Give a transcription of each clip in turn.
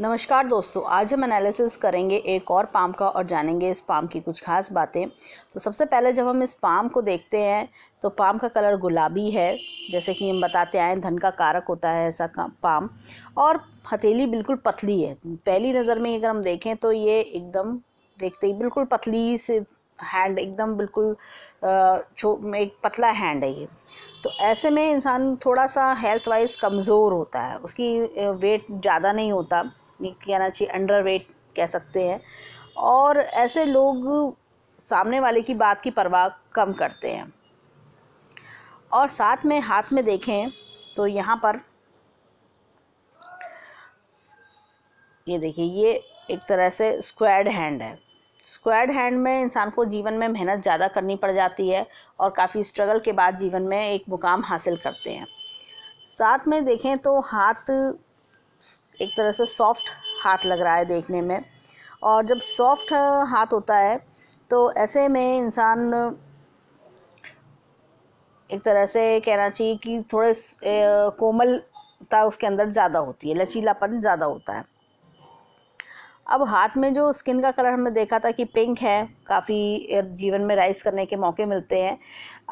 नमस्कार दोस्तों आज हम एनालिसिस करेंगे एक और पाम का और जानेंगे इस पाम की कुछ खास बातें तो सबसे पहले जब हम इस पाम को देखते हैं तो पाम का कलर गुलाबी है जैसे कि हम बताते आए धन का कारक होता है ऐसा पाम और हथेली बिल्कुल पतली है पहली नज़र में अगर हम देखें तो ये एकदम देखते ही बिल्कुल पतली से हैंड एकदम बिल्कुल छो एक पतला हैंड है ये तो ऐसे में इंसान थोड़ा सा हेल्थ वाइज कमज़ोर होता है उसकी वेट ज़्यादा नहीं होता कहना चाहिए अंडर वेट कह सकते हैं और ऐसे लोग सामने वाले की बात की परवाह कम करते हैं और साथ में हाथ में देखें तो यहाँ पर ये देखिए ये एक तरह से स्क्वाड हैंड है स्क्वाड हैंड में इंसान को जीवन में मेहनत ज़्यादा करनी पड़ जाती है और काफ़ी स्ट्रगल के बाद जीवन में एक मुकाम हासिल करते हैं साथ में देखें तो हाथ एक तरह से सॉफ्ट हाथ लग रहा है देखने में और जब सॉफ्ट हाथ होता है तो ऐसे में इंसान एक तरह से कहना चाहिए कि थोड़े कोमलता उसके अंदर ज़्यादा होती है लचीलापन ज़्यादा होता है अब हाथ में जो स्किन का कलर हमने देखा था कि पिंक है काफ़ी जीवन में राइस करने के मौके मिलते हैं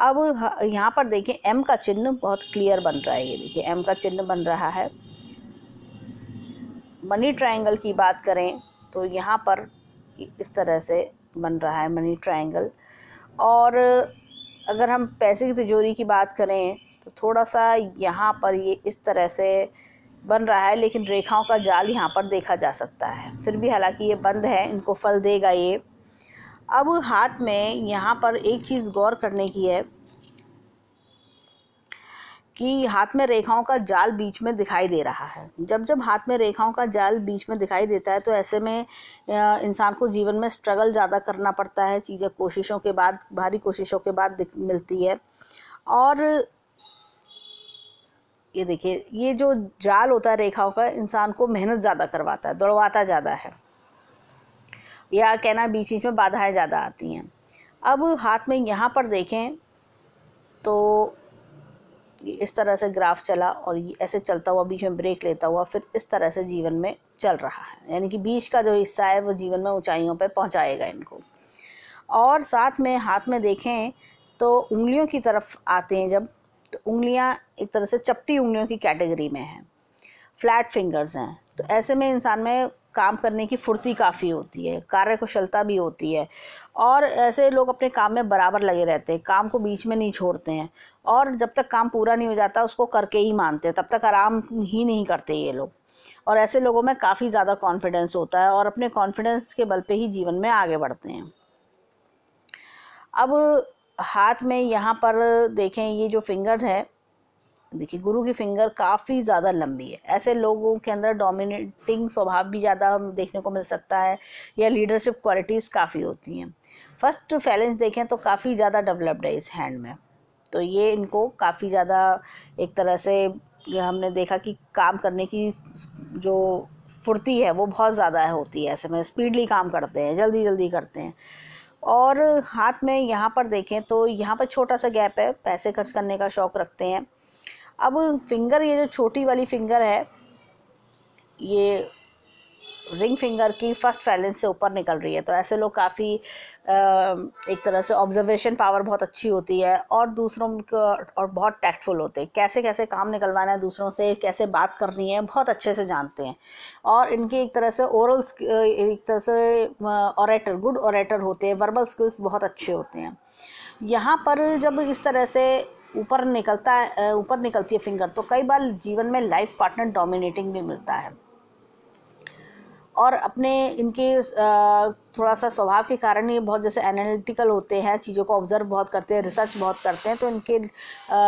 अब यहाँ पर देखिए एम का चिन्ह बहुत क्लियर बन रहा है ये देखिए एम का चिन्ह बन रहा है मनी ट्रायंगल की बात करें तो यहाँ पर इस तरह से बन रहा है मनी ट्रायंगल और अगर हम पैसे की तिजोरी की बात करें तो थोड़ा सा यहाँ पर ये इस तरह से बन रहा है लेकिन रेखाओं का जाल यहाँ पर देखा जा सकता है फिर भी हालांकि ये बंद है इनको फल देगा ये अब हाथ में यहाँ पर एक चीज़ गौर करने की है कि हाथ में रेखाओं का जाल बीच में दिखाई दे रहा है हाँ। जब जब हाथ में रेखाओं का जाल बीच में दिखाई देता है तो ऐसे में इंसान को जीवन में स्ट्रगल ज़्यादा करना पड़ता है चीज़ें कोशिशों के बाद भारी कोशिशों के बाद मिलती है और ये देखिए ये जो जाल होता है रेखाओं का इंसान को मेहनत ज़्यादा करवाता है दौड़वाता ज़्यादा है या कहना बीच बीच में बाधाएं ज़्यादा आती हैं अब हाथ में यहाँ पर देखें तो ये इस तरह से ग्राफ चला और ये ऐसे चलता हुआ बीच में ब्रेक लेता हुआ फिर इस तरह से जीवन में चल रहा है यानी कि बीच का जो हिस्सा है वो जीवन में ऊंचाइयों पर पहुंचाएगा इनको और साथ में हाथ में देखें तो उंगलियों की तरफ आते हैं जब तो उंगलियां एक तरह से चपटी उंगलियों की कैटेगरी में हैं फ्लैट फिंगर्स हैं तो ऐसे में इंसान में काम करने की फुर्ती काफ़ी होती है कार्यकुशलता भी होती है और ऐसे लोग अपने काम में बराबर लगे रहते हैं काम को बीच में नहीं छोड़ते हैं और जब तक काम पूरा नहीं हो जाता उसको करके ही मानते हैं तब तक आराम ही नहीं करते ये लोग और ऐसे लोगों में काफ़ी ज़्यादा कॉन्फिडेंस होता है और अपने कॉन्फिडेंस के बल पर ही जीवन में आगे बढ़ते हैं अब हाथ में यहाँ पर देखें ये जो फिंगर है देखिए गुरु की फिंगर काफ़ी ज़्यादा लंबी है ऐसे लोगों के अंदर डोमिनेटिंग स्वभाव भी ज़्यादा देखने को मिल सकता है या लीडरशिप क्वालिटीज़ काफ़ी होती हैं फर्स्ट फैलेंस देखें तो काफ़ी ज़्यादा डेवलप्ड है इस हैंड में तो ये इनको काफ़ी ज़्यादा एक तरह से हमने देखा कि काम करने की जो फुर्ती है वो बहुत ज़्यादा होती है ऐसे में स्पीडली काम करते हैं जल्दी जल्दी करते हैं और हाथ में यहाँ पर देखें तो यहाँ पर छोटा सा गैप है पैसे खर्च करने का शौक़ रखते हैं अब फिंगर ये जो छोटी वाली फिंगर है ये रिंग फिंगर की फर्स्ट फैलेंस से ऊपर निकल रही है तो ऐसे लोग काफ़ी एक तरह से ऑब्जर्वेशन पावर बहुत अच्छी होती है और दूसरों को और बहुत टैक्टफुल होते हैं कैसे कैसे काम निकलवाना है दूसरों से कैसे बात करनी है बहुत अच्छे से जानते हैं और इनकी एक तरह से ओरल एक तरह से ऑरेटर गुड ऑरेटर होते हैं वर्बल स्किल्स बहुत अच्छे होते हैं यहाँ पर जब इस तरह से ऊपर निकलता है ऊपर निकलती है फिंगर तो कई बार जीवन में लाइफ पार्टनर डोमिनेटिंग भी मिलता है और अपने इनके थोड़ा सा स्वभाव के कारण ये बहुत जैसे एनालिटिकल होते हैं चीज़ों को ऑब्ज़र्व बहुत करते हैं रिसर्च बहुत करते हैं तो इनके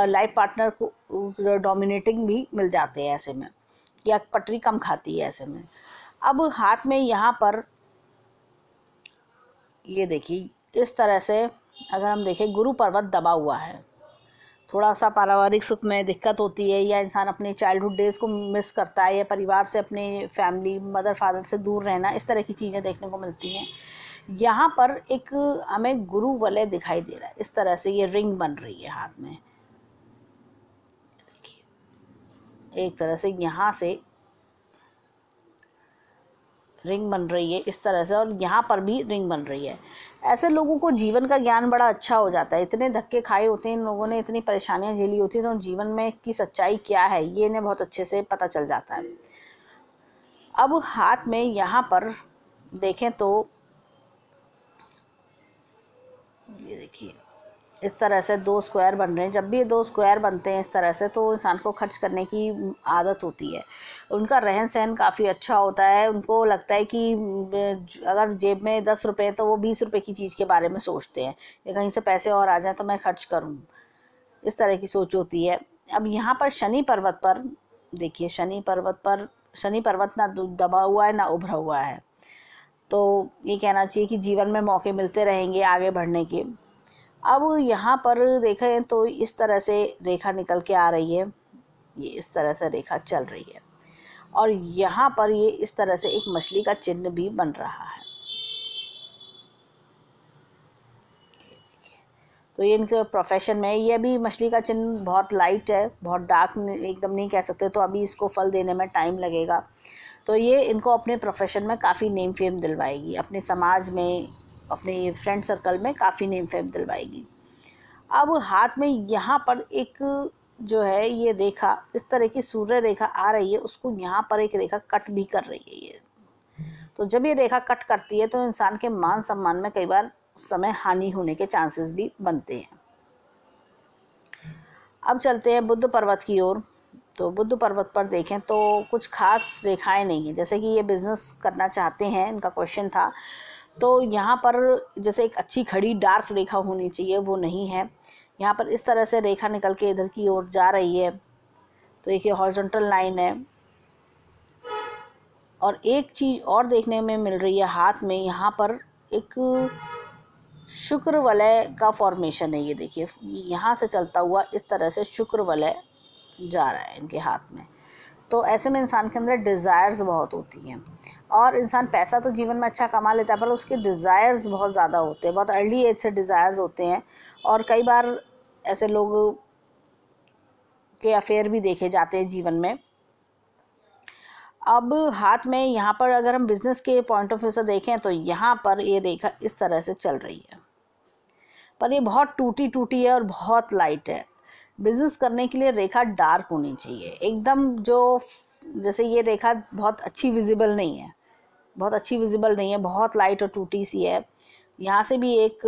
लाइफ पार्टनर को डोमिनेटिंग भी मिल जाते हैं ऐसे में या पटरी कम खाती है ऐसे में अब हाथ में यहाँ पर ये देखिए इस तरह से अगर हम देखें गुरु पर्वत दबा हुआ है थोड़ा सा पारिवारिक सुख में दिक्कत होती है या इंसान अपने चाइल्डहुड डेज़ को मिस करता है या परिवार से अपने फैमिली मदर फादर से दूर रहना इस तरह की चीज़ें देखने को मिलती हैं यहाँ पर एक हमें गुरु वलय दिखाई दे रहा है इस तरह से ये रिंग बन रही है हाथ में एक तरह से यहाँ से रिंग बन रही है इस तरह से और यहाँ पर भी रिंग बन रही है ऐसे लोगों को जीवन का ज्ञान बड़ा अच्छा हो जाता है इतने धक्के खाए होते हैं इन लोगों ने इतनी परेशानियां झेली होती हैं तो जीवन में की सच्चाई क्या है ये इन्हें बहुत अच्छे से पता चल जाता है अब हाथ में यहाँ पर देखें तो ये देखिए इस तरह से दो स्क्वायर बन रहे हैं जब भी ये दो स्क्वायर बनते हैं इस तरह से तो इंसान को खर्च करने की आदत होती है उनका रहन सहन काफ़ी अच्छा होता है उनको लगता है कि अगर जेब में दस रुपये हैं तो वो बीस रुपये की चीज़ के बारे में सोचते हैं कि कहीं से पैसे और आ जाए तो मैं खर्च करूँ इस तरह की सोच होती है अब यहाँ पर शनि पर्वत पर देखिए शनि पर्वत पर शनि पर्वत ना दबा हुआ है ना उभरा हुआ है तो ये कहना चाहिए कि जीवन में मौके मिलते रहेंगे आगे बढ़ने के अब यहाँ पर देखें तो इस तरह से रेखा निकल के आ रही है ये इस तरह से रेखा चल रही है और यहाँ पर ये इस तरह से एक मछली का चिन्ह भी बन रहा है तो ये इनके प्रोफेशन में ये भी मछली का चिन्ह बहुत लाइट है बहुत डार्क एकदम नहीं कह सकते तो अभी इसको फल देने में टाइम लगेगा तो ये इनको अपने प्रोफेशन में काफ़ी नेम फेम दिलवाएगी अपने समाज में अपने फ्रेंड सर्कल में काफ़ी नेम फेम दिलवाएगी अब हाथ में यहाँ पर एक जो है ये रेखा इस तरह की सूर्य रेखा आ रही है उसको यहाँ पर एक रेखा कट भी कर रही है ये तो जब ये रेखा कट करती है तो इंसान के मान सम्मान में कई बार उस समय हानि होने के चांसेस भी बनते हैं अब चलते हैं बुद्ध पर्वत की ओर तो बुद्ध पर्वत पर देखें तो कुछ खास रेखाएं नहीं हैं जैसे कि ये बिज़नेस करना चाहते हैं इनका क्वेश्चन था तो यहाँ पर जैसे एक अच्छी खड़ी डार्क रेखा होनी चाहिए वो नहीं है यहाँ पर इस तरह से रेखा निकल के इधर की ओर जा रही है तो एक ये हॉर्जेंटल लाइन है और एक चीज़ और देखने में मिल रही है हाथ में यहाँ पर एक शुक्र वलय का फॉर्मेशन है ये देखिए यहाँ से चलता हुआ इस तरह से शुक्र वलय जा रहा है इनके हाथ में तो ऐसे में इंसान के अंदर डिज़ायर्स बहुत होती हैं और इंसान पैसा तो जीवन में अच्छा कमा लेता है पर उसके डिज़ायर्स बहुत ज़्यादा होते हैं बहुत अर्ली एज से डिज़ायर्स होते हैं और कई बार ऐसे लोग के अफेयर भी देखे जाते हैं जीवन में अब हाथ में यहाँ पर अगर हम बिज़नेस के पॉइंट ऑफ व्यू से देखें तो यहाँ पर ये रेखा इस तरह से चल रही है पर ये बहुत टूटी टूटी है और बहुत लाइट है बिजनेस करने के लिए रेखा डार्क होनी चाहिए एकदम जो जैसे ये रेखा बहुत अच्छी विजिबल नहीं है बहुत अच्छी विजिबल नहीं है बहुत लाइट और टूटी सी है यहाँ से भी एक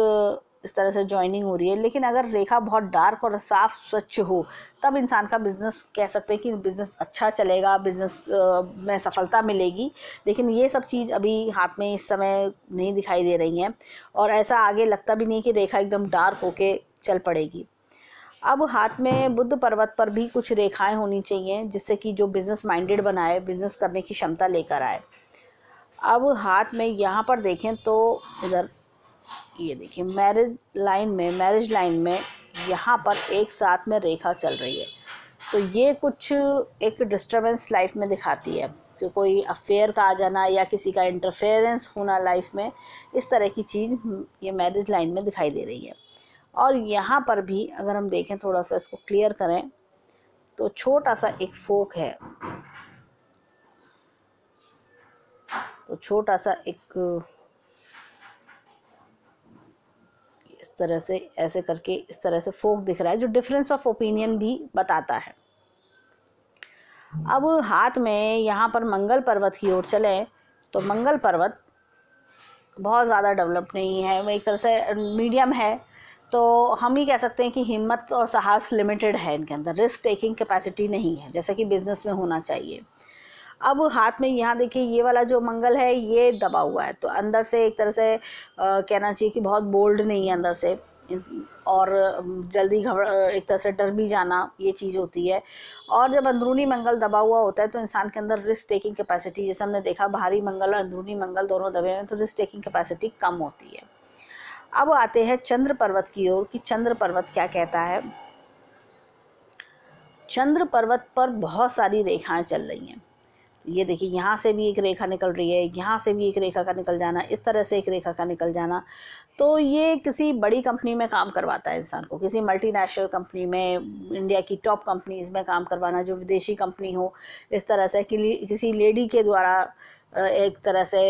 इस तरह से ज्वाइनिंग हो रही है लेकिन अगर रेखा बहुत डार्क और साफ स्वच्छ हो तब इंसान का बिज़नेस कह सकते हैं कि बिज़नेस अच्छा चलेगा बिज़नेस में सफलता मिलेगी लेकिन ये सब चीज़ अभी हाथ में इस समय नहीं दिखाई दे रही हैं और ऐसा आगे लगता भी नहीं कि रेखा एकदम डार्क होके चल पड़ेगी अब हाथ में बुद्ध पर्वत पर भी कुछ रेखाएं होनी चाहिए जिससे कि जो बिज़नेस माइंडेड बनाए बिज़नेस करने की क्षमता लेकर आए अब हाथ में यहाँ पर देखें तो इधर ये देखिए मैरिज लाइन में मैरिज लाइन में यहाँ पर एक साथ में रेखा चल रही है तो ये कुछ एक डिस्टर्बेंस लाइफ में दिखाती है कि कोई अफेयर का आ जाना या किसी का इंटरफेरेंस होना लाइफ में इस तरह की चीज़ ये मैरिज लाइन में दिखाई दे रही है और यहाँ पर भी अगर हम देखें थोड़ा सा इसको क्लियर करें तो छोटा सा एक फोक है तो छोटा सा एक इस तरह से ऐसे करके इस तरह से फोक दिख रहा है जो डिफरेंस ऑफ ओपिनियन भी बताता है अब हाथ में यहाँ पर मंगल पर्वत की ओर चले तो मंगल पर्वत बहुत ज़्यादा डेवलप नहीं है वो एक तरह से मीडियम है तो हम ये कह सकते हैं कि हिम्मत और साहस लिमिटेड है इनके अंदर रिस्क टेकिंग कैपेसिटी नहीं है जैसा कि बिज़नेस में होना चाहिए अब हाथ में यहाँ देखिए ये वाला जो मंगल है ये दबा हुआ है तो अंदर से एक तरह से आ, कहना चाहिए कि बहुत बोल्ड नहीं है अंदर से और जल्दी घबरा एक तरह से डर भी जाना ये चीज़ होती है और जब अंदरूनी मंगल दबा हुआ होता है तो इंसान के अंदर रिस्क टेकिंग कैपेसिटी जैसे हमने देखा बाहरी मंगल और अंदरूनी मंगल दोनों दबे हुए हैं तो रिस्क टेकिंग कैपेसिटी कम होती है अब आते हैं चंद्र पर्वत की ओर कि चंद्र पर्वत क्या कहता है चंद्र पर्वत पर बहुत सारी रेखाएं चल रही हैं ये देखिए यहाँ से भी एक रेखा निकल रही है यहाँ से भी एक रेखा का निकल जाना इस तरह से एक रेखा का निकल जाना तो ये किसी बड़ी कंपनी में काम करवाता है इंसान को किसी मल्टीनेशनल कंपनी में इंडिया की टॉप कंपनीज में काम करवाना जो विदेशी कंपनी हो इस तरह से कि किसी लेडी के द्वारा एक तरह से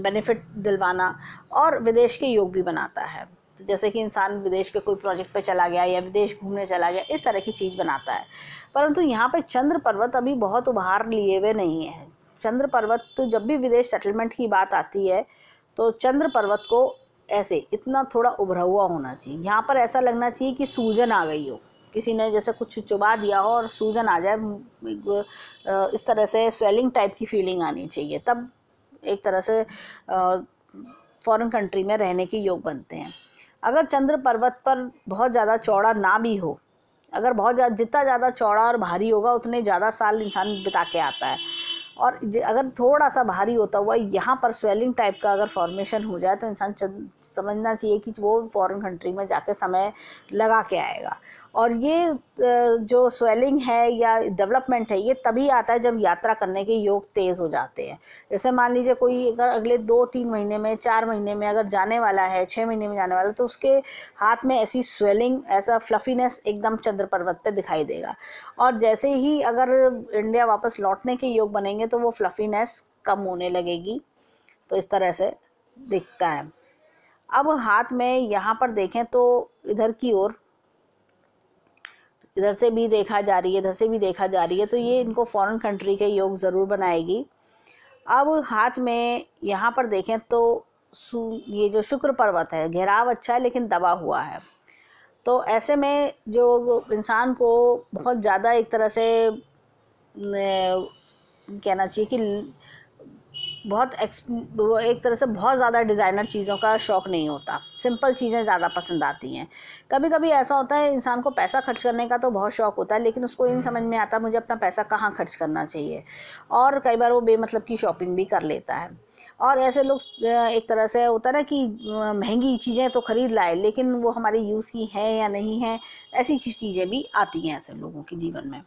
बेनिफिट दिलवाना और विदेश के योग भी बनाता है तो जैसे कि इंसान विदेश के कोई प्रोजेक्ट पर चला गया या विदेश घूमने चला गया इस तरह की चीज़ बनाता है परंतु यहाँ पर चंद्र पर्वत अभी बहुत उभार लिए हुए नहीं है चंद्र पर्वत तो जब भी विदेश सेटलमेंट की बात आती है तो चंद्र पर्वत को ऐसे इतना थोड़ा उभरा हुआ होना चाहिए यहाँ पर ऐसा लगना चाहिए कि सूजन आ गई हो किसी ने जैसे कुछ चुबा दिया हो और सूजन आ जाए इस तरह से स्वेलिंग टाइप की फीलिंग आनी चाहिए तब एक तरह से फॉरेन कंट्री में रहने के योग बनते हैं अगर चंद्र पर्वत पर बहुत ज़्यादा चौड़ा ना भी हो अगर बहुत ज़्यादा जितना ज़्यादा चौड़ा और भारी होगा उतने ज़्यादा साल इंसान बिता के आता है और अगर थोड़ा सा भारी होता हुआ यहाँ पर स्वेलिंग टाइप का अगर फॉर्मेशन हो जाए तो इंसान समझना चाहिए कि वो फॉरेन कंट्री में जाके समय लगा के आएगा और ये जो स्वेलिंग है या डेवलपमेंट है ये तभी आता है जब यात्रा करने के योग तेज़ हो जाते हैं जैसे मान लीजिए कोई अगर अगले दो तीन महीने में चार महीने में अगर जाने वाला है छः महीने में जाने वाला तो उसके हाथ में ऐसी स्वेलिंग ऐसा फ्लफीनेस एकदम चंद्र पर्वत पर दिखाई देगा और जैसे ही अगर इंडिया वापस लौटने के योग बनेंगे तो वो फ्लफीनेस कम होने लगेगी तो इस तरह से दिखता है अब हाथ में यहाँ पर देखें तो इधर की ओर इधर से भी देखा जा रही है इधर से भी देखा जा रही है तो ये इनको फॉरेन कंट्री के योग ज़रूर बनाएगी अब हाथ में यहाँ पर देखें तो ये जो शुक्र पर्वत है घेराव अच्छा है लेकिन दबा हुआ है तो ऐसे में जो इंसान को बहुत ज़्यादा एक तरह से कहना चाहिए कि बहुत एक्स एक तरह से बहुत ज़्यादा डिज़ाइनर चीज़ों का शौक़ नहीं होता सिंपल चीज़ें ज़्यादा पसंद आती हैं कभी कभी ऐसा होता है इंसान को पैसा खर्च करने का तो बहुत शौक़ होता है लेकिन उसको इन समझ में आता मुझे अपना पैसा कहाँ खर्च करना चाहिए और कई बार वो बेमतलब की शॉपिंग भी कर लेता है और ऐसे लोग एक तरह से होता है ना कि महंगी चीज़ें तो ख़रीद लाए लेकिन वो हमारे यूज़ की हैं या नहीं है ऐसी चीज़ें भी आती हैं ऐसे लोगों के जीवन में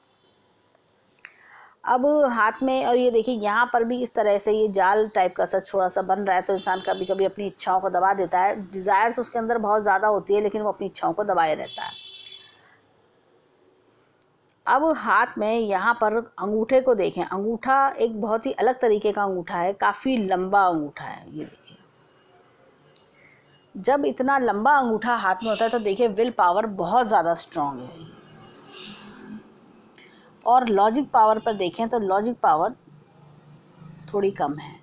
अब हाथ में और ये देखिए यहाँ पर भी इस तरह से ये जाल टाइप का सा थोड़ा सा बन रहा है तो इंसान कभी कभी अपनी इच्छाओं को दबा देता है डिज़ायर्स उसके अंदर बहुत ज़्यादा होती है लेकिन वो अपनी इच्छाओं को दबाए रहता है अब हाथ में यहाँ पर अंगूठे को देखें अंगूठा एक बहुत ही अलग तरीके का अंगूठा है काफ़ी लंबा अंगूठा है ये देखिए जब इतना लंबा अंगूठा हाथ में होता है तो देखिए विल पावर बहुत ज़्यादा स्ट्रांग है और लॉजिक पावर पर देखें तो लॉजिक पावर थोड़ी कम है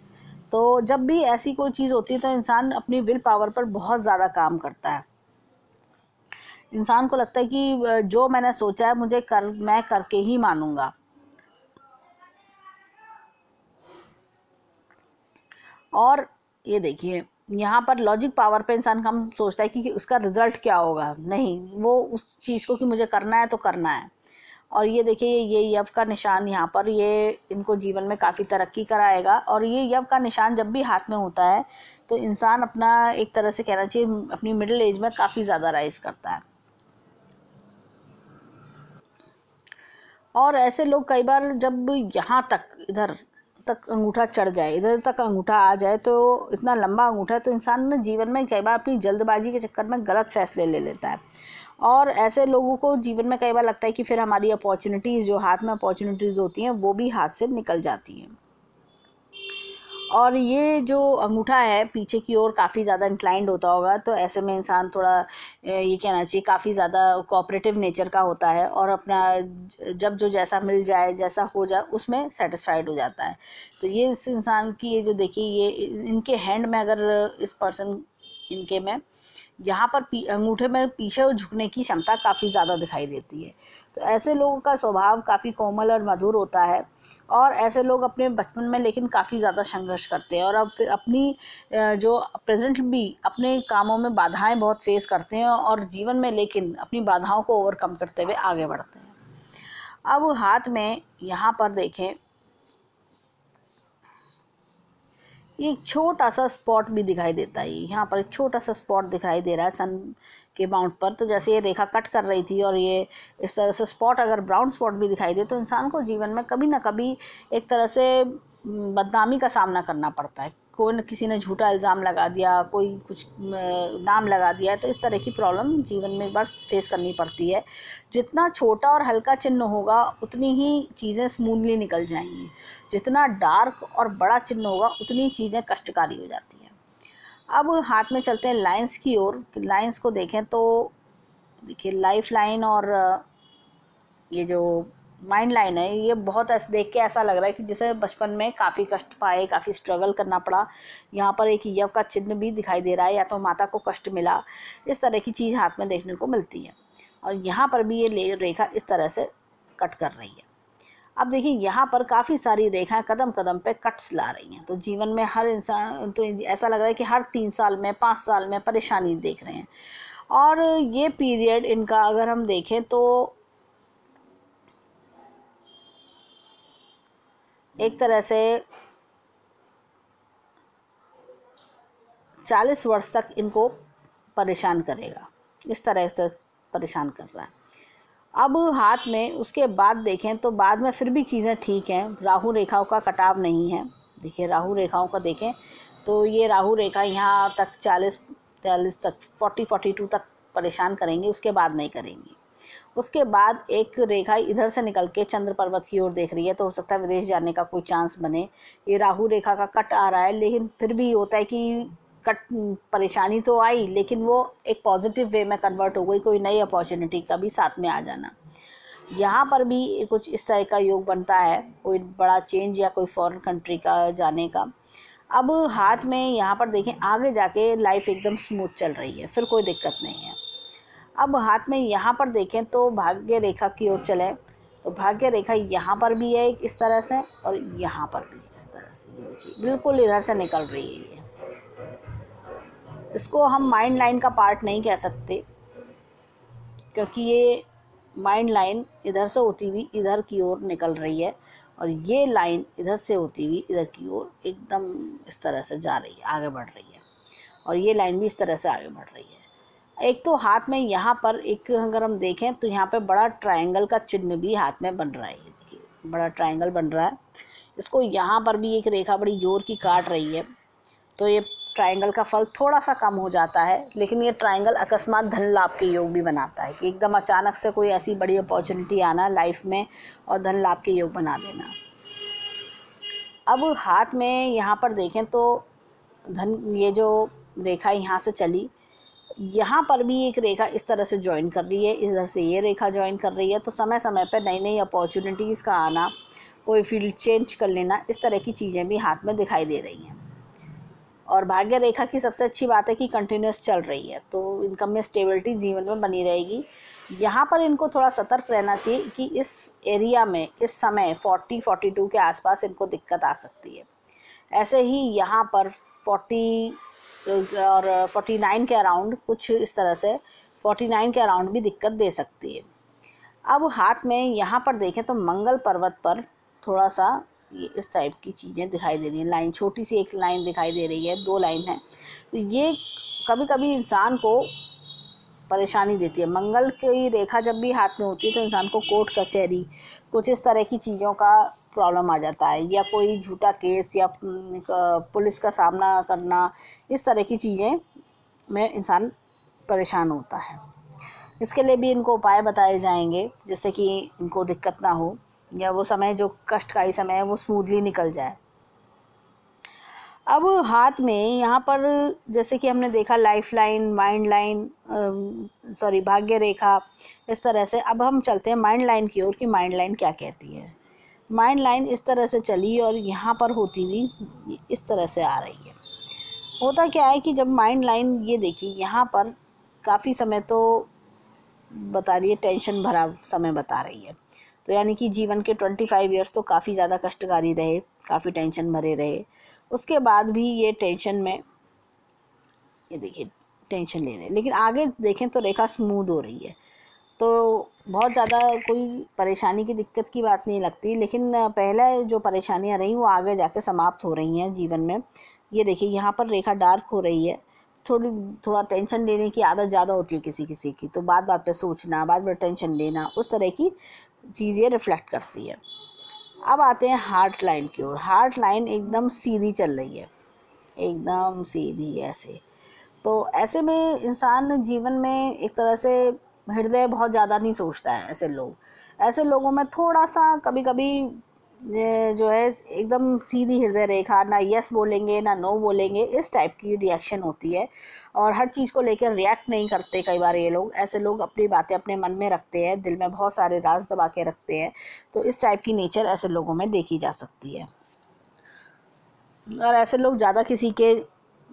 तो जब भी ऐसी कोई चीज़ होती है तो इंसान अपनी विल पावर पर बहुत ज़्यादा काम करता है इंसान को लगता है कि जो मैंने सोचा है मुझे कर मैं करके ही मानूंगा और ये देखिए यहाँ पर लॉजिक पावर पे इंसान कम सोचता है कि, कि उसका रिज़ल्ट क्या होगा नहीं वो उस चीज़ को कि मुझे करना है तो करना है और ये देखिए ये यव का निशान यहाँ पर ये इनको जीवन में काफ़ी तरक्की कराएगा और ये यव का निशान जब भी हाथ में होता है तो इंसान अपना एक तरह से कहना चाहिए अपनी मिडिल एज में काफ़ी ज़्यादा राइज करता है और ऐसे लोग कई बार जब यहाँ तक इधर तक अंगूठा चढ़ जाए इधर तक अंगूठा आ जाए तो इतना लंबा अंगूठा है तो इंसान जीवन में कई बार अपनी जल्दबाजी के चक्कर में गलत फैसले ले लेता है और ऐसे लोगों को जीवन में कई बार लगता है कि फिर हमारी अपॉर्चुनिटीज़ जो हाथ में अपॉर्चुनिटीज़ होती हैं वो भी हाथ से निकल जाती हैं और ये जो अंगूठा है पीछे की ओर काफ़ी ज़्यादा इंक्लाइंड होता होगा तो ऐसे में इंसान थोड़ा ये कहना चाहिए काफ़ी ज़्यादा कोऑपरेटिव नेचर का होता है और अपना जब जो जैसा मिल जाए जैसा हो जाए उसमें सेटिस्फाइड हो जाता है तो ये इस इंसान की ये जो देखिए ये इनके हैंड में अगर इस पर्सन इनके में यहाँ पर अंगूठे में पीछे और झुकने की क्षमता काफ़ी ज़्यादा दिखाई देती है तो ऐसे लोगों का स्वभाव काफ़ी कोमल और मधुर होता है और ऐसे लोग अपने बचपन में लेकिन काफ़ी ज़्यादा संघर्ष करते हैं और अब फिर अपनी जो प्रेजेंट भी अपने कामों में बाधाएं बहुत फेस करते हैं और जीवन में लेकिन अपनी बाधाओं को ओवरकम करते हुए आगे बढ़ते हैं अब हाथ में यहाँ पर देखें ये एक छोटा सा स्पॉट भी दिखाई देता है यहाँ पर एक छोटा सा स्पॉट दिखाई दे रहा है सन के माउंट पर तो जैसे ये रेखा कट कर रही थी और ये इस तरह से स्पॉट अगर ब्राउन स्पॉट भी दिखाई दे तो इंसान को जीवन में कभी ना कभी एक तरह से हम्म, बदनामी का सामना करना पड़ता है को किसी ने झूठा इल्ज़ाम लगा दिया कोई कुछ नाम लगा दिया तो इस तरह की प्रॉब्लम जीवन में एक बार फेस करनी पड़ती है जितना छोटा और हल्का चिन्ह होगा उतनी ही चीज़ें स्मूथली निकल जाएंगी जितना डार्क और बड़ा चिन्ह होगा उतनी चीज़ें कष्टकारी हो जाती हैं अब हाथ में चलते हैं लाइन्स की ओर लाइन्स को देखें तो देखिए लाइफ लाइन और ये जो माइंड लाइन है ये बहुत ऐसा देख के ऐसा लग रहा है कि जैसे बचपन में काफ़ी कष्ट पाए काफ़ी स्ट्रगल करना पड़ा यहाँ पर एक यव का चिन्ह भी दिखाई दे रहा है या तो माता को कष्ट मिला इस तरह की चीज़ हाथ में देखने को मिलती है और यहाँ पर भी ये रेखा इस तरह से कट कर रही है अब देखिए यहाँ पर काफ़ी सारी रेखाएं कदम कदम पे कट्स ला रही हैं तो जीवन में हर इंसान तो ऐसा लग रहा है कि हर तीन साल में पाँच साल में परेशानी देख रहे हैं और ये पीरियड इनका अगर हम देखें तो एक तरह से चालीस वर्ष तक इनको परेशान करेगा इस तरह से परेशान कर रहा है अब हाथ में उसके बाद देखें तो बाद में फिर भी चीज़ें ठीक हैं राहु रेखाओं का कटाव नहीं है देखिए राहु रेखाओं का देखें तो ये राहु रेखा यहाँ तक चालीस चालीस तक फोर्टी फोर्टी टू तक परेशान करेंगे उसके बाद नहीं करेंगी उसके बाद एक रेखा इधर से निकल के चंद्र पर्वत की ओर देख रही है तो हो सकता है विदेश जाने का कोई चांस बने ये राहु रेखा का कट आ रहा है लेकिन फिर भी होता है कि कट परेशानी तो आई लेकिन वो एक पॉजिटिव वे में कन्वर्ट हो गई कोई नई अपॉर्चुनिटी का भी साथ में आ जाना यहाँ पर भी कुछ इस तरह का योग बनता है कोई बड़ा चेंज या कोई फॉरेन कंट्री का जाने का अब हाथ में यहाँ पर देखें आगे जाके लाइफ एकदम स्मूथ चल रही है फिर कोई दिक्कत नहीं है अब हाथ में यहाँ पर देखें तो भाग्य रेखा की ओर चले तो भाग्य रेखा यहाँ पर भी है एक इस तरह से और यहाँ पर भी इस तरह से ये देखिए बिल्कुल इधर से निकल रही है ये इसको हम माइंड लाइन का पार्ट नहीं कह सकते क्योंकि ये माइंड लाइन इधर से होती हुई इधर की ओर निकल रही है और ये लाइन इधर से होती हुई इधर की ओर एकदम इस तरह से जा रही है आगे बढ़ रही है और ये लाइन भी इस तरह से आगे बढ़ रही है एक तो हाथ में यहाँ पर एक अगर हम देखें तो यहाँ पे बड़ा ट्रायंगल का चिन्ह भी हाथ में बन रहा है देखिए बड़ा ट्रायंगल बन रहा है इसको यहाँ पर भी एक रेखा बड़ी जोर की काट रही है तो ये ट्रायंगल का फल थोड़ा सा कम हो जाता है लेकिन ये ट्रायंगल अकस्मात धन लाभ के योग भी बनाता है कि एकदम अचानक से कोई ऐसी बड़ी अपॉर्चुनिटी आना लाइफ में और धन लाभ के योग बना देना अब हाथ में यहाँ पर देखें तो धन ये जो रेखा यहाँ से चली यहाँ पर भी एक रेखा इस तरह से ज्वाइन कर रही है इधर से ये रेखा ज्वाइन कर रही है तो समय समय पर नई नई अपॉर्चुनिटीज़ का आना कोई फील्ड चेंज कर लेना इस तरह की चीज़ें भी हाथ में दिखाई दे रही हैं और भाग्य रेखा की सबसे अच्छी बात है कि कंटिन्यूस चल रही है तो इनकम में स्टेबिलिटी जीवन में बनी रहेगी यहाँ पर इनको थोड़ा सतर्क रहना चाहिए कि इस एरिया में इस समय फोर्टी फोर्टी टू के आसपास इनको दिक्कत आ सकती है ऐसे ही यहाँ पर फोर्टी और 49 के अराउंड कुछ इस तरह से 49 के अराउंड भी दिक्कत दे सकती है अब हाथ में यहाँ पर देखें तो मंगल पर्वत पर थोड़ा सा ये इस टाइप की चीज़ें दिखाई दे रही हैं लाइन छोटी सी एक लाइन दिखाई दे रही है दो लाइन है तो ये कभी कभी इंसान को परेशानी देती है मंगल की रेखा जब भी हाथ में होती है तो इंसान को कोर्ट कचहरी कुछ इस तरह की चीज़ों का प्रॉब्लम आ जाता है या कोई झूठा केस या हम्म, पुलिस का सामना करना इस तरह की चीज़ें में इंसान परेशान होता है इसके लिए भी इनको उपाय बताए जाएंगे जिससे कि इनको दिक्कत ना हो या वो समय जो कष्टकारी समय है वो स्मूथली निकल जाए अब हाथ में यहाँ पर जैसे कि हमने देखा life line mind line sorry भाग्य रेखा इस तरह से अब हम चलते हैं माइंड लाइन की ओर कि माइंड लाइन क्या कहती है माइंड लाइन इस तरह से चली और यहाँ पर होती हुई इस तरह से आ रही है होता क्या है कि जब माइंड लाइन ये देखिए यहाँ पर काफ़ी समय तो बता रही है टेंशन भरा समय बता रही है तो यानी कि जीवन के ट्वेंटी फाइव ईयर्स तो काफ़ी ज़्यादा कष्टकारी रहे काफ़ी टेंशन भरे रहे उसके बाद भी ये टेंशन में ये देखिए टेंशन ले रहे लेकिन आगे देखें तो रेखा स्मूद हो रही है तो बहुत ज़्यादा कोई परेशानी की दिक्कत की बात नहीं लगती लेकिन पहले जो परेशानियाँ रही वो आगे जाके समाप्त हो रही हैं जीवन में ये देखिए यहाँ पर रेखा डार्क हो रही है थोड़ी थोड़ा टेंशन लेने की आदत ज़्यादा होती है किसी किसी की तो बात बात पे सोचना बात बात टेंशन लेना उस तरह की चीज़ें रिफ्लेक्ट करती है अब आते हैं हार्ट लाइन की ओर हार्ट लाइन एकदम सीधी चल रही है एकदम सीधी ऐसे तो ऐसे में इंसान जीवन में एक तरह से हृदय बहुत ज़्यादा नहीं सोचता है ऐसे लोग ऐसे लोगों में थोड़ा सा कभी कभी जो है एकदम सीधी हृदय रेखा ना यस बोलेंगे ना नो बोलेंगे इस टाइप की रिएक्शन होती है और हर चीज़ को लेकर रिएक्ट नहीं करते कई बार ये लोग ऐसे लोग अपनी बातें अपने मन में रखते हैं दिल में बहुत सारे राज दबा के रखते हैं तो इस टाइप की नेचर ऐसे लोगों में देखी जा सकती है और ऐसे लोग ज़्यादा किसी के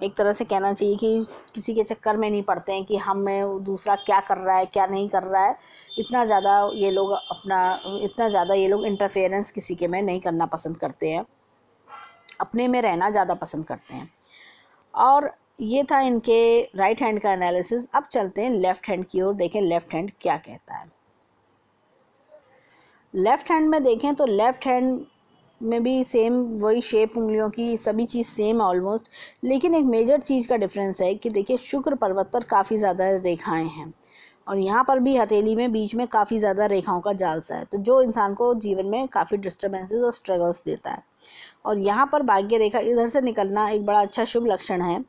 एक तरह से कहना चाहिए कि किसी के चक्कर में नहीं पड़ते हैं कि हमें दूसरा क्या कर रहा है क्या नहीं कर रहा है इतना ज़्यादा ये लोग अपना इतना ज़्यादा ये लोग इंटरफेरेंस किसी के में नहीं करना पसंद करते हैं अपने में रहना ज़्यादा पसंद करते हैं और ये था इनके राइट हैंड का एनालिसिस अब चलते हैं लेफ़्ट हैंड की ओर देखें लेफ़्ट हैंड क्या कहता है लेफ़्ट हैंड में देखें तो लेफ़्ट हैंड में भी सेम वही शेप उंगलियों की सभी चीज़ सेम ऑलमोस्ट लेकिन एक मेजर चीज़ का डिफरेंस है कि देखिए शुक्र पर्वत पर काफ़ी ज़्यादा रेखाएं हैं और यहाँ पर भी हथेली में बीच में काफ़ी ज़्यादा रेखाओं का जालसा है तो जो इंसान को जीवन में काफ़ी डिस्टर्बेंसेस और स्ट्रगल्स देता है और यहाँ पर भाग्य रेखा इधर से निकलना एक बड़ा अच्छा शुभ लक्षण है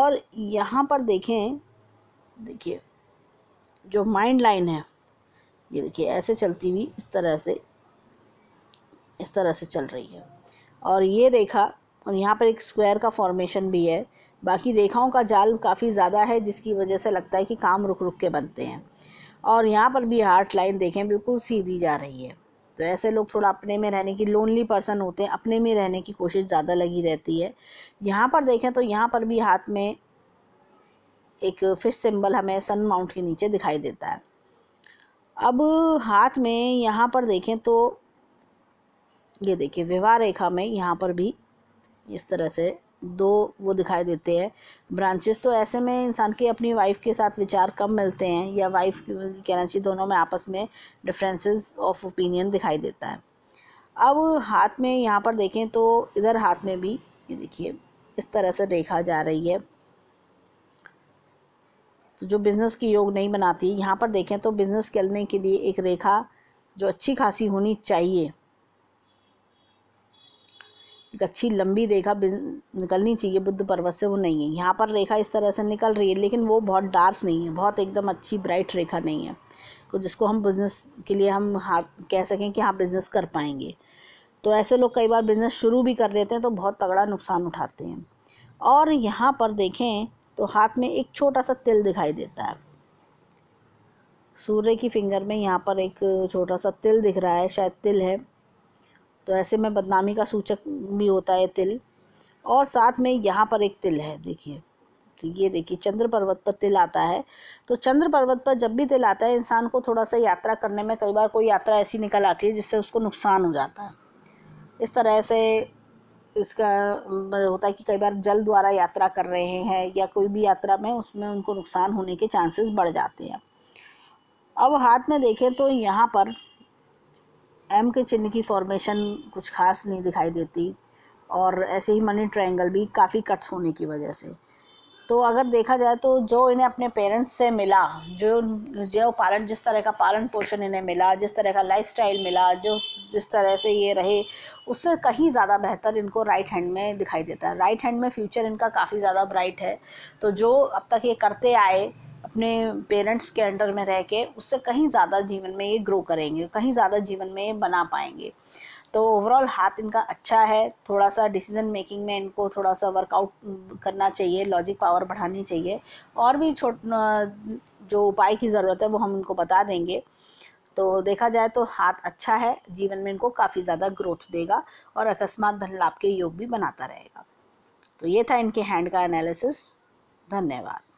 और यहाँ पर देखें देखिए जो माइंड लाइन है ये देखिए ऐसे चलती हुई इस तरह से इस तरह से चल रही है और ये रेखा और यहाँ पर एक स्क्वायर का फॉर्मेशन भी है बाकी रेखाओं का जाल काफ़ी ज़्यादा है जिसकी वजह से लगता है कि काम रुक रुक के बनते हैं और यहाँ पर भी हार्ट लाइन देखें बिल्कुल सीधी जा रही है तो ऐसे लोग थोड़ा अपने में रहने की लोनली पर्सन होते हैं अपने में रहने की कोशिश ज़्यादा लगी रहती है यहाँ पर देखें तो यहाँ पर भी हाथ में एक फिश सिंबल हमें सन माउंट के नीचे दिखाई देता है अब हाथ में यहाँ पर देखें तो ये देखिए विवाह रेखा में यहाँ पर भी इस तरह से दो वो दिखाई देते हैं ब्रांचेस तो ऐसे में इंसान के अपनी वाइफ के साथ विचार कम मिलते हैं या वाइफ कहना चाहिए दोनों में आपस में डिफरेंसेस ऑफ ओपिनियन दिखाई देता है अब हाथ में यहाँ पर देखें तो इधर हाथ में भी ये देखिए इस तरह से रेखा जा रही है तो जो बिज़नेस की योग नहीं बनाती यहाँ पर देखें तो बिज़नेस करने के लिए एक रेखा जो अच्छी खासी होनी चाहिए एक अच्छी लंबी रेखा निकलनी चाहिए बुद्ध पर्वत से वो नहीं है यहाँ पर रेखा इस तरह से निकल रही है लेकिन वो बहुत डार्क नहीं है बहुत एकदम अच्छी ब्राइट रेखा नहीं है तो जिसको हम बिज़नेस के लिए हम हाँ कह सकें कि हाँ बिज़नेस कर पाएंगे तो ऐसे लोग कई बार बिज़नेस शुरू भी कर देते हैं तो बहुत तगड़ा नुकसान उठाते हैं और यहाँ पर देखें तो हाथ में एक छोटा सा तिल दिखाई देता है सूर्य की फिंगर में यहाँ पर एक छोटा सा तिल दिख रहा है शायद तिल है तो ऐसे में बदनामी का सूचक भी होता है तिल और साथ में यहाँ पर एक तिल है देखिए तो ये देखिए चंद्र पर्वत पर तिल आता है तो चंद्र पर्वत पर जब भी तिल आता है इंसान को थोड़ा सा यात्रा करने में कई बार कोई यात्रा ऐसी निकल आती है जिससे उसको नुकसान हो जाता है इस तरह से इसका होता है कि कई बार जल द्वारा यात्रा कर रहे हैं या कोई भी यात्रा में उसमें उनको नुकसान होने के चांसेस बढ़ जाते हैं अब हाथ में देखें तो यहाँ पर एम के चिन्ह की फॉर्मेशन कुछ खास नहीं दिखाई देती और ऐसे ही मनी ट्रायंगल भी काफ़ी कट्स होने की वजह से तो अगर देखा जाए तो जो इन्हें अपने पेरेंट्स से मिला जो जो पालन जिस तरह का पालन पोषण इन्हें मिला जिस तरह का स्टाइल मिला जो जिस तरह से ये रहे उससे कहीं ज़्यादा बेहतर इनको राइट हैंड में दिखाई देता है राइट हैंड में फ्यूचर इनका काफ़ी ज़्यादा ब्राइट है तो जो अब तक ये करते आए अपने पेरेंट्स के अंडर में रह के उससे कहीं ज़्यादा जीवन में ये ग्रो करेंगे कहीं ज़्यादा जीवन में ये बना पाएंगे तो ओवरऑल हाथ इनका अच्छा है थोड़ा सा डिसीजन मेकिंग में इनको थोड़ा सा वर्कआउट करना चाहिए लॉजिक पावर बढ़ानी चाहिए और भी छोट जो उपाय की ज़रूरत है वो हम इनको बता देंगे तो देखा जाए तो हाथ अच्छा है जीवन में इनको काफ़ी ज़्यादा ग्रोथ देगा और अकस्मात धन लाभ के योग भी बनाता रहेगा तो ये था इनके हैंड का एनालिसिस धन्यवाद